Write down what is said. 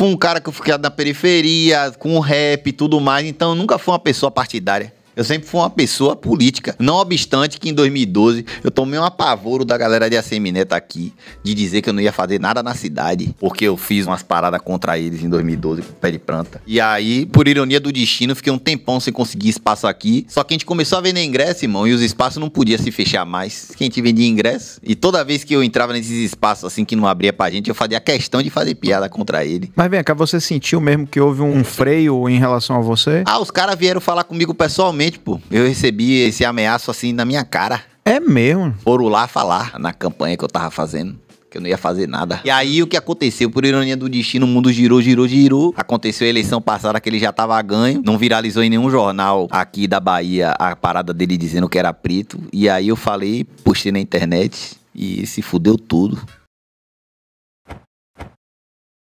Fui um cara que eu fiquei na periferia, com o rap e tudo mais, então eu nunca fui uma pessoa partidária. Eu sempre fui uma pessoa política. Não obstante que em 2012 eu tomei um apavoro da galera de Assemineta aqui de dizer que eu não ia fazer nada na cidade, porque eu fiz umas paradas contra eles em 2012 com pé de planta. E aí, por ironia do destino, fiquei um tempão sem conseguir espaço aqui. Só que a gente começou a vender ingresso, irmão, e os espaços não podia se fechar mais. Quem a gente vendia ingresso. E toda vez que eu entrava nesses espaços assim que não abria pra gente, eu fazia questão de fazer piada contra ele. Mas vem cá, você sentiu mesmo que houve um hum. freio em relação a você? Ah, os caras vieram falar comigo pessoalmente Exatamente, tipo, pô. Eu recebi esse ameaço assim na minha cara. É mesmo? Foram lá falar na campanha que eu tava fazendo que eu não ia fazer nada. E aí o que aconteceu? Por ironia do destino, o mundo girou, girou, girou. Aconteceu a eleição passada que ele já tava ganho. Não viralizou em nenhum jornal aqui da Bahia a parada dele dizendo que era preto. E aí eu falei, postei na internet e se fudeu tudo.